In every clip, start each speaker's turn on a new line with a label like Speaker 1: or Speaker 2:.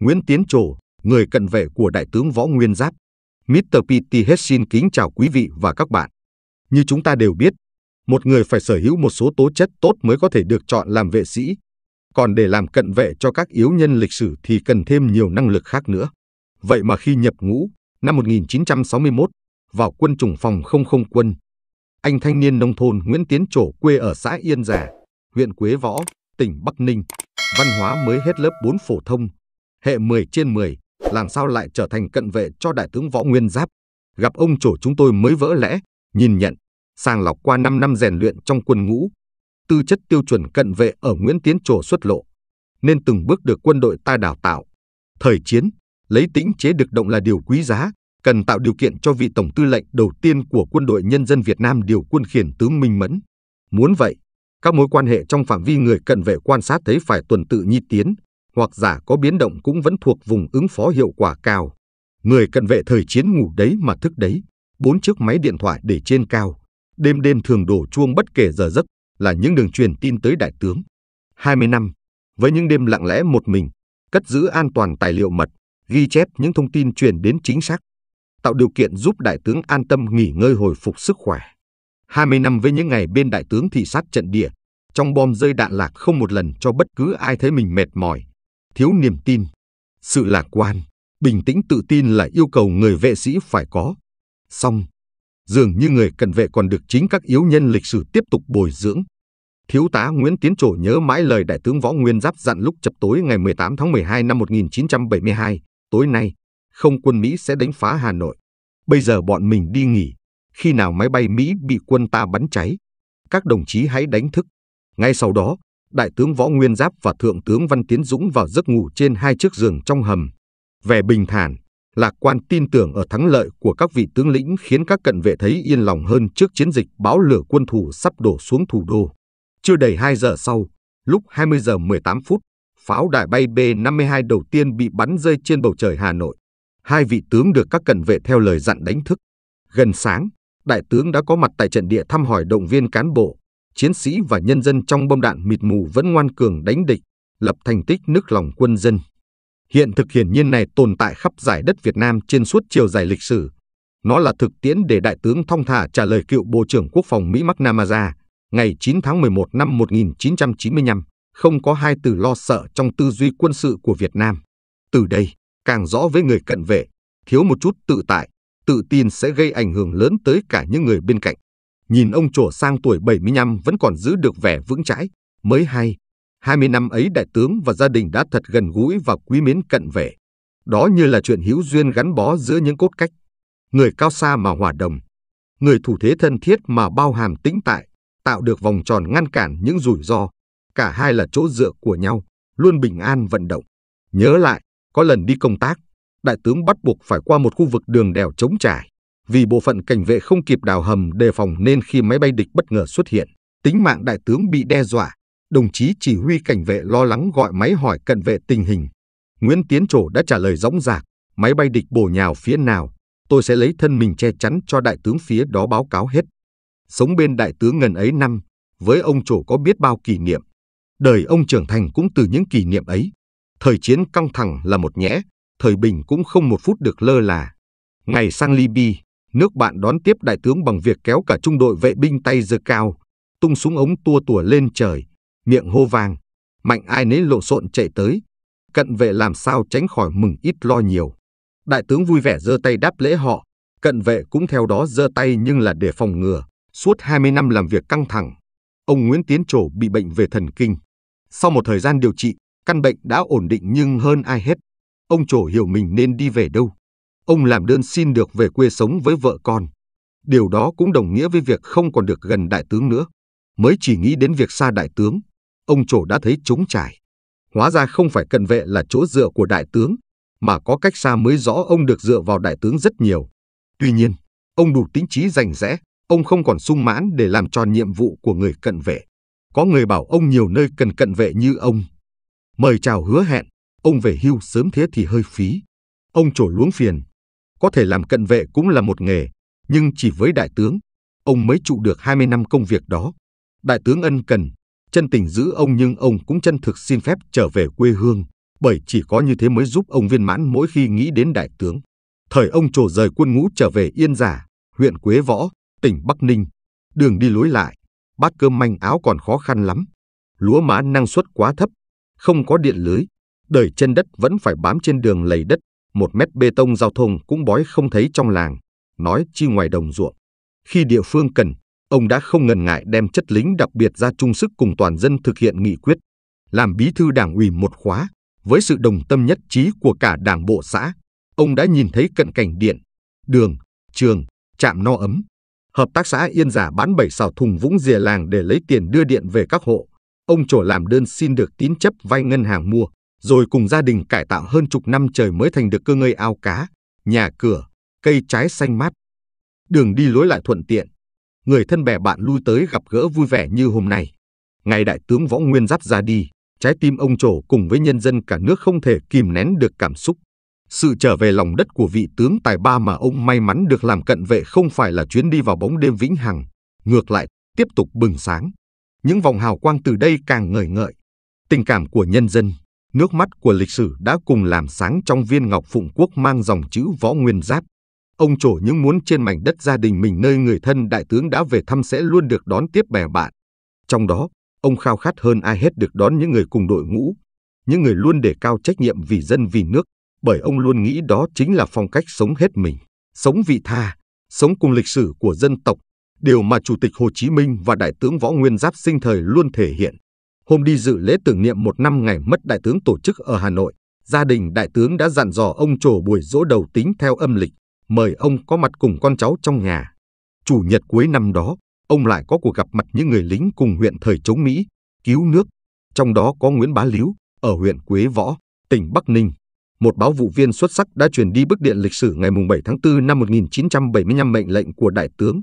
Speaker 1: Nguyễn Tiến Trổ, người cận vệ của Đại tướng Võ Nguyên Giáp. Mr. PT hết xin kính chào quý vị và các bạn. Như chúng ta đều biết, một người phải sở hữu một số tố chất tốt mới có thể được chọn làm vệ sĩ. Còn để làm cận vệ cho các yếu nhân lịch sử thì cần thêm nhiều năng lực khác nữa. Vậy mà khi nhập ngũ, năm 1961, vào quân chủng phòng không không quân, anh thanh niên nông thôn Nguyễn Tiến Trổ quê ở xã Yên Già, huyện Quế Võ, tỉnh Bắc Ninh, văn hóa mới hết lớp 4 phổ thông, hệ 10 trên 10, làm sao lại trở thành cận vệ cho đại tướng Võ Nguyên Giáp. Gặp ông chủ chúng tôi mới vỡ lẽ, nhìn nhận, sàng lọc qua 5 năm rèn luyện trong quân ngũ. Tư chất tiêu chuẩn cận vệ ở Nguyễn Tiến Trổ xuất lộ, nên từng bước được quân đội ta đào tạo. Thời chiến, lấy tĩnh chế được động là điều quý giá, cần tạo điều kiện cho vị tổng tư lệnh đầu tiên của quân đội nhân dân Việt Nam điều quân khiển tướng Minh Mẫn. Muốn vậy, các mối quan hệ trong phạm vi người cận vệ quan sát thấy phải tuần tự nhi tiến, hoặc giả có biến động cũng vẫn thuộc vùng ứng phó hiệu quả cao. Người cận vệ thời chiến ngủ đấy mà thức đấy, bốn chiếc máy điện thoại để trên cao, đêm đêm thường đổ chuông bất kể giờ giấc là những đường truyền tin tới đại tướng. 20 năm, với những đêm lặng lẽ một mình, cất giữ an toàn tài liệu mật, ghi chép những thông tin truyền đến chính xác, tạo điều kiện giúp đại tướng an tâm nghỉ ngơi hồi phục sức khỏe. 20 năm với những ngày bên đại tướng thị sát trận địa, trong bom rơi đạn lạc không một lần cho bất cứ ai thấy mình mệt mỏi, thiếu niềm tin. Sự lạc quan, bình tĩnh tự tin là yêu cầu người vệ sĩ phải có. Song, dường như người cận vệ còn được chính các yếu nhân lịch sử tiếp tục bồi dưỡng. Thiếu tá Nguyễn Tiến Trổ nhớ mãi lời Đại tướng Võ Nguyên Giáp dặn lúc chập tối ngày 18 tháng 12 năm 1972, tối nay, không quân Mỹ sẽ đánh phá Hà Nội. Bây giờ bọn mình đi nghỉ, khi nào máy bay Mỹ bị quân ta bắn cháy, các đồng chí hãy đánh thức. Ngay sau đó, Đại tướng Võ Nguyên Giáp và Thượng tướng Văn Tiến Dũng vào giấc ngủ trên hai chiếc giường trong hầm. Vẻ bình thản, lạc quan tin tưởng ở thắng lợi của các vị tướng lĩnh khiến các cận vệ thấy yên lòng hơn trước chiến dịch báo lửa quân thủ sắp đổ xuống thủ đô. Chưa đầy 2 giờ sau, lúc 20 giờ 18 phút, pháo đại bay B-52 đầu tiên bị bắn rơi trên bầu trời Hà Nội. Hai vị tướng được các cận vệ theo lời dặn đánh thức. Gần sáng, đại tướng đã có mặt tại trận địa thăm hỏi động viên cán bộ, chiến sĩ và nhân dân trong bom đạn mịt mù vẫn ngoan cường đánh địch, lập thành tích nước lòng quân dân. Hiện thực hiển nhiên này tồn tại khắp giải đất Việt Nam trên suốt chiều dài lịch sử. Nó là thực tiễn để Đại tướng Thong Thả trả lời cựu Bộ trưởng Quốc phòng Mỹ McNamara ngày 9 tháng 11 năm 1995, không có hai từ lo sợ trong tư duy quân sự của Việt Nam. Từ đây, càng rõ với người cận vệ, thiếu một chút tự tại, tự tin sẽ gây ảnh hưởng lớn tới cả những người bên cạnh nhìn ông chùa sang tuổi 75 vẫn còn giữ được vẻ vững chãi, mới hay. 20 năm ấy đại tướng và gia đình đã thật gần gũi và quý mến cận vệ Đó như là chuyện hữu duyên gắn bó giữa những cốt cách. Người cao xa mà hòa đồng, người thủ thế thân thiết mà bao hàm tĩnh tại, tạo được vòng tròn ngăn cản những rủi ro. Cả hai là chỗ dựa của nhau, luôn bình an vận động. Nhớ lại, có lần đi công tác, đại tướng bắt buộc phải qua một khu vực đường đèo trống trải vì bộ phận cảnh vệ không kịp đào hầm đề phòng nên khi máy bay địch bất ngờ xuất hiện, tính mạng đại tướng bị đe dọa. Đồng chí chỉ huy cảnh vệ lo lắng gọi máy hỏi cận vệ tình hình. Nguyễn Tiến Trổ đã trả lời rõng rạc, máy bay địch bổ nhào phía nào, tôi sẽ lấy thân mình che chắn cho đại tướng phía đó báo cáo hết. Sống bên đại tướng ngần ấy năm, với ông Trổ có biết bao kỷ niệm. Đời ông trưởng thành cũng từ những kỷ niệm ấy. Thời chiến căng thẳng là một nhẽ, thời bình cũng không một phút được lơ là. Ngày sang Libya, Nước bạn đón tiếp đại tướng bằng việc kéo cả trung đội vệ binh tay giơ cao, tung súng ống tua tủa lên trời, miệng hô vang, mạnh ai nấy lộn xộn chạy tới. Cận vệ làm sao tránh khỏi mừng ít lo nhiều. Đại tướng vui vẻ giơ tay đáp lễ họ, cận vệ cũng theo đó giơ tay nhưng là để phòng ngừa. Suốt 20 năm làm việc căng thẳng, ông Nguyễn Tiến Trổ bị bệnh về thần kinh. Sau một thời gian điều trị, căn bệnh đã ổn định nhưng hơn ai hết, ông Trổ hiểu mình nên đi về đâu ông làm đơn xin được về quê sống với vợ con. Điều đó cũng đồng nghĩa với việc không còn được gần đại tướng nữa. Mới chỉ nghĩ đến việc xa đại tướng, ông trổ đã thấy trống trải. Hóa ra không phải cận vệ là chỗ dựa của đại tướng, mà có cách xa mới rõ ông được dựa vào đại tướng rất nhiều. Tuy nhiên, ông đủ tính trí rành rẽ, ông không còn sung mãn để làm tròn nhiệm vụ của người cận vệ. Có người bảo ông nhiều nơi cần cận vệ như ông. Mời chào hứa hẹn, ông về hưu sớm thế thì hơi phí. Ông trổ luống phiền, có thể làm cận vệ cũng là một nghề, nhưng chỉ với đại tướng, ông mới trụ được 20 năm công việc đó. Đại tướng ân cần, chân tình giữ ông nhưng ông cũng chân thực xin phép trở về quê hương, bởi chỉ có như thế mới giúp ông viên mãn mỗi khi nghĩ đến đại tướng. Thời ông trổ rời quân ngũ trở về Yên Giả, huyện Quế Võ, tỉnh Bắc Ninh, đường đi lối lại, bát cơm manh áo còn khó khăn lắm. Lúa mã năng suất quá thấp, không có điện lưới, đời chân đất vẫn phải bám trên đường lầy đất một mét bê tông giao thông cũng bói không thấy trong làng, nói chi ngoài đồng ruộng. Khi địa phương cần, ông đã không ngần ngại đem chất lính đặc biệt ra chung sức cùng toàn dân thực hiện nghị quyết, làm bí thư đảng ủy một khóa, với sự đồng tâm nhất trí của cả đảng bộ xã, ông đã nhìn thấy cận cảnh điện, đường, trường, trạm no ấm. Hợp tác xã Yên Giả bán bảy xào thùng vũng dìa làng để lấy tiền đưa điện về các hộ. Ông trổ làm đơn xin được tín chấp vay ngân hàng mua rồi cùng gia đình cải tạo hơn chục năm trời mới thành được cơ ngơi ao cá, nhà cửa, cây trái xanh mát. Đường đi lối lại thuận tiện, người thân bè bạn lui tới gặp gỡ vui vẻ như hôm nay. Ngày đại tướng Võ Nguyên dắt ra đi, trái tim ông trổ cùng với nhân dân cả nước không thể kìm nén được cảm xúc. Sự trở về lòng đất của vị tướng tài ba mà ông may mắn được làm cận vệ không phải là chuyến đi vào bóng đêm vĩnh hằng, ngược lại tiếp tục bừng sáng. Những vòng hào quang từ đây càng ngời ngợi. Tình cảm của nhân dân nước mắt của lịch sử đã cùng làm sáng trong viên ngọc phụng quốc mang dòng chữ võ nguyên giáp. Ông trổ những muốn trên mảnh đất gia đình mình nơi người thân đại tướng đã về thăm sẽ luôn được đón tiếp bè bạn. Trong đó, ông khao khát hơn ai hết được đón những người cùng đội ngũ, những người luôn đề cao trách nhiệm vì dân vì nước, bởi ông luôn nghĩ đó chính là phong cách sống hết mình, sống vị tha, sống cùng lịch sử của dân tộc, điều mà Chủ tịch Hồ Chí Minh và Đại tướng Võ Nguyên Giáp sinh thời luôn thể hiện hôm đi dự lễ tưởng niệm một năm ngày mất đại tướng tổ chức ở Hà Nội, gia đình đại tướng đã dặn dò ông chủ buổi dỗ đầu tính theo âm lịch, mời ông có mặt cùng con cháu trong nhà. Chủ nhật cuối năm đó, ông lại có cuộc gặp mặt những người lính cùng huyện thời chống Mỹ, cứu nước, trong đó có Nguyễn Bá Líu ở huyện Quế Võ, tỉnh Bắc Ninh. Một báo vụ viên xuất sắc đã truyền đi bức điện lịch sử ngày 7 tháng 4 năm 1975 mệnh lệnh của đại tướng.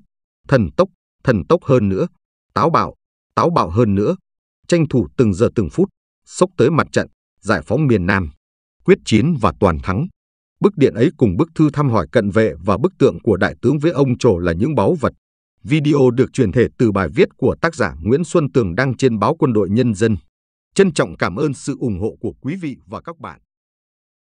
Speaker 1: Thần tốc, thần tốc hơn nữa, táo bạo, táo bạo hơn nữa, tranh thủ từng giờ từng phút, sốc tới mặt trận, giải phóng miền Nam, quyết chiến và toàn thắng. Bức điện ấy cùng bức thư thăm hỏi cận vệ và bức tượng của đại tướng với ông trổ là những báu vật. Video được truyền thể từ bài viết của tác giả Nguyễn Xuân Tường đăng trên báo Quân đội Nhân dân. Trân trọng cảm ơn sự ủng hộ của quý vị và các bạn.